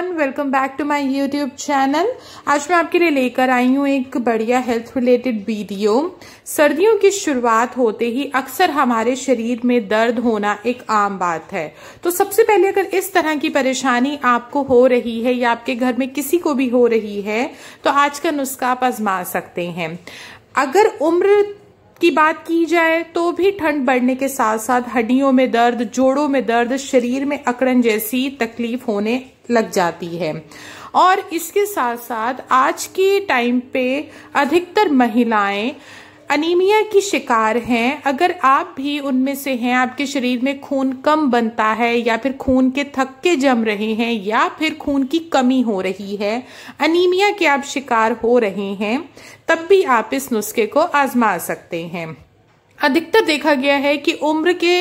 everyone welcome back to my YouTube channel आज मैं आपके लिए लेकर आई हूँ एक बढ़िया हेल्थ रिलेटेड वीडियो सर्दियों की शुरुआत होते ही अक्सर हमारे शरीर में दर्द होना एक आम बात है तो सबसे पहले अगर इस तरह की परेशानी आपको हो रही है या आपके घर में किसी को भी हो रही है तो आज का नुस्खा आप आजमा सकते हैं अगर उम्र की बात की जाए तो भी ठंड बढ़ने के साथ साथ हड्डियों में दर्द जोड़ों में दर्द शरीर में अकड़न जैसी तकलीफ होने लग जाती है और इसके साथ साथ आज के टाइम पे अधिकतर महिलाएं अनीमिया की शिकार हैं अगर आप भी उनमें से हैं आपके शरीर में खून कम बनता है या फिर खून के थक्के जम रहे हैं या फिर खून की कमी हो रही है अनीमिया के आप शिकार हो रहे हैं तब भी आप इस नुस्खे को आजमा सकते हैं अधिकतर देखा गया है कि उम्र के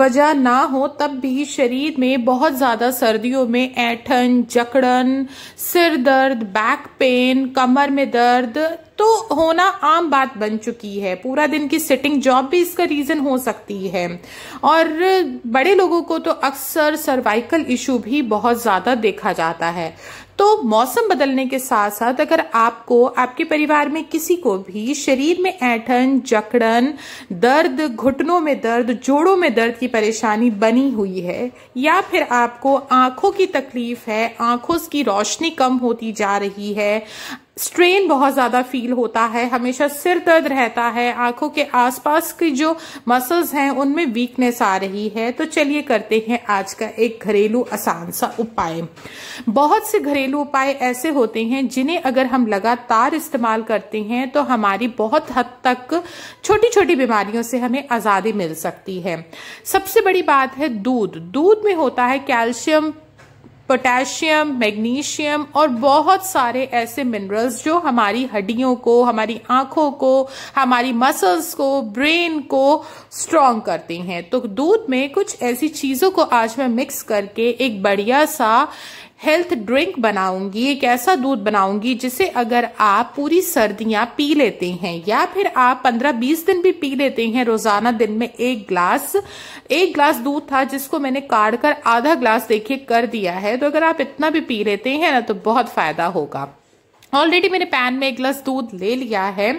वजह ना हो तब भी शरीर में बहुत ज़्यादा सर्दियों में ऐठन जकड़न सिर दर्द बैक पेन कमर में दर्द तो होना आम बात बन चुकी है पूरा दिन की सिटिंग जॉब भी इसका रीज़न हो सकती है और बड़े लोगों को तो अक्सर सर्वाइकल इशू भी बहुत ज़्यादा देखा जाता है तो मौसम बदलने के साथ साथ अगर आपको आपके परिवार में किसी को भी शरीर में ऐठन जकड़न दर्द घुटनों में दर्द जोड़ों में दर्द की परेशानी बनी हुई है या फिर आपको आंखों की तकलीफ है आंखों की रोशनी कम होती जा रही है स्ट्रेन बहुत ज़्यादा फील होता है हमेशा सिर दर्द रहता है आंखों के आसपास की जो मसल्स हैं उनमें वीकनेस आ रही है तो चलिए करते हैं आज का एक घरेलू आसान सा उपाय बहुत से घरेलू उपाय ऐसे होते हैं जिन्हें अगर हम लगातार इस्तेमाल करते हैं तो हमारी बहुत हद तक छोटी छोटी बीमारियों से हमें आज़ादी मिल सकती है सबसे बड़ी बात है दूध दूध में होता है कैल्शियम पोटेशियम मैग्नीशियम और बहुत सारे ऐसे मिनरल्स जो हमारी हड्डियों को हमारी आंखों को हमारी मसल्स को ब्रेन को स्ट्रांग करते हैं तो दूध में कुछ ऐसी चीज़ों को आज मैं मिक्स करके एक बढ़िया सा हेल्थ ड्रिंक बनाऊंगी एक ऐसा दूध बनाऊंगी जिसे अगर आप पूरी सर्दियां पी लेते हैं या फिर आप 15-20 दिन भी पी लेते हैं रोजाना दिन में एक ग्लास एक ग्लास दूध था जिसको मैंने काट कर आधा ग्लास देखिए कर दिया है तो अगर आप इतना भी पी लेते हैं ना तो बहुत फायदा होगा ऑलरेडी मैंने पैन में एक ग्लास दूध ले लिया है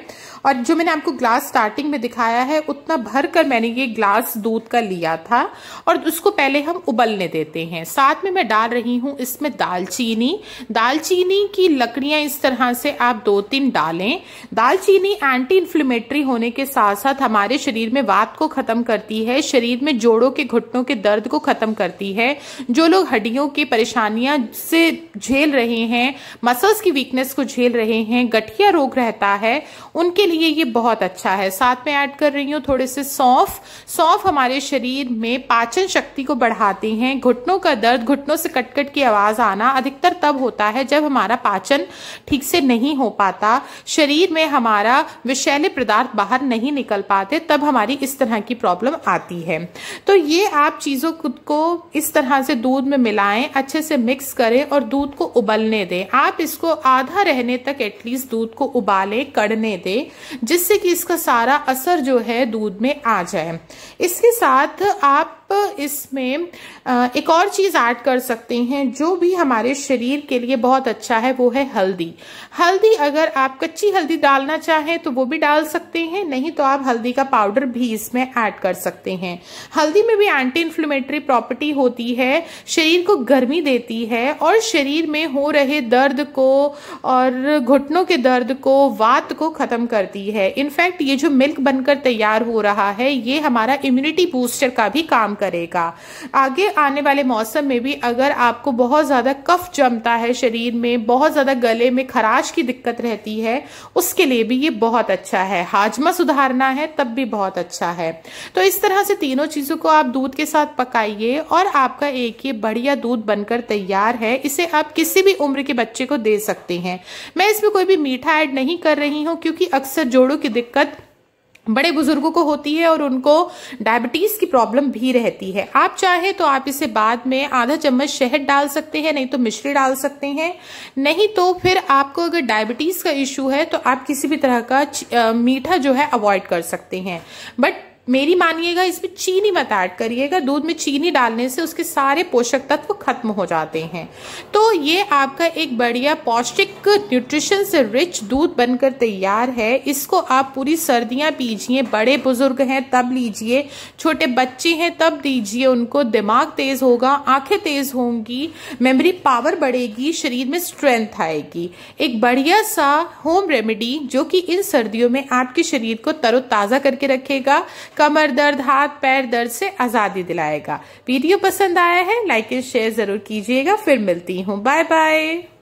और जो मैंने आपको ग्लास स्टार्टिंग में दिखाया है उतना भर कर मैंने ये ग्लास दूध का लिया था और उसको पहले हम उबलने देते हैं साथ में मैं डाल रही हूँ इसमें दालचीनी दालचीनी की लकड़ियाँ इस तरह से आप दो तीन डालें दालचीनी एंटी इन्फ्लेमेटरी होने के साथ साथ हमारे शरीर में वात को ख़त्म करती है शरीर में जोड़ों के घुटनों के दर्द को ख़त्म करती है जो लोग हड्डियों की परेशानियाँ से झेल रहे हैं मसल्स की वीकनेस को झेल रहे हैं गठिया रोग रहता है उनके लिए ये बहुत अच्छा है साथ में ऐड कर रही हूँ थोड़े से सौंफ सौंफ हमारे शरीर में पाचन शक्ति को बढ़ाते हैं घुटनों का दर्द घुटनों से कटकट की आवाज़ आना अधिकतर तब होता है जब हमारा पाचन ठीक से नहीं हो पाता शरीर में हमारा विषैले पदार्थ बाहर नहीं निकल पाते तब हमारी इस तरह की प्रॉब्लम आती है तो ये आप चीज़ों को इस तरह से दूध में मिलाएं अच्छे से मिक्स करें और दूध को उबलने दें आप इसको आधा रहने तक एटलीस्ट दूध को उबाले कड़ने दे जिससे कि इसका सारा असर जो है दूध में आ जाए इसके साथ आप आप इसमें एक और चीज़ ऐड कर सकते हैं जो भी हमारे शरीर के लिए बहुत अच्छा है वो है हल्दी हल्दी अगर आप कच्ची हल्दी डालना चाहें तो वो भी डाल सकते हैं नहीं तो आप हल्दी का पाउडर भी इसमें ऐड कर सकते हैं हल्दी में भी एंटी इन्फ्लेमेटरी प्रॉपर्टी होती है शरीर को गर्मी देती है और शरीर में हो रहे दर्द को और घुटनों के दर्द को वात को ख़त्म करती है इनफैक्ट ये जो मिल्क बनकर तैयार हो रहा है ये हमारा इम्यूनिटी बूस्टर का भी काम करेगा आगे आने वाले मौसम में भी अगर आपको बहुत ज़्यादा कफ जमता है शरीर में बहुत ज़्यादा गले में खराश की दिक्कत रहती है उसके लिए भी ये बहुत अच्छा है हाजमा सुधारना है तब भी बहुत अच्छा है तो इस तरह से तीनों चीज़ों को आप दूध के साथ पकाइए और आपका एक ये बढ़िया दूध बनकर तैयार है इसे आप किसी भी उम्र के बच्चे को दे सकते हैं मैं इसमें कोई भी मीठा ऐड नहीं कर रही हूं क्योंकि अक्सर जोड़ों की दिक्कत बड़े बुजुर्गों को होती है और उनको डायबिटीज की प्रॉब्लम भी रहती है आप चाहे तो आप इसे बाद में आधा चम्मच शहद डाल सकते हैं नहीं तो मिश्री डाल सकते हैं नहीं तो फिर आपको अगर डायबिटीज का इश्यू है तो आप किसी भी तरह का मीठा जो है अवॉइड कर सकते हैं बट मेरी मानिएगा इसमें चीनी मत ऐड करिएगा दूध में चीनी डालने से उसके सारे पोषक तत्व खत्म हो जाते हैं तो ये आपका एक बढ़िया पौष्टिक न्यूट्रिशन से रिच दूध बनकर तैयार है इसको आप पूरी सर्दियां पीजिए बड़े बुजुर्ग हैं तब लीजिए छोटे बच्चे हैं तब दीजिए उनको दिमाग तेज होगा आंखें तेज होंगी मेमोरी पावर बढ़ेगी शरीर में स्ट्रेंथ आएगी एक बढ़िया सा होम रेमेडी जो कि इन सर्दियों में आपके शरीर को तरोताज़ा करके रखेगा कमर दर्द हाथ पैर दर्द से आज़ादी दिलाएगा वीडियो पसंद आया है लाइक एंड शेयर ज़रूर कीजिएगा फिर मिलती हूँ बाय बाय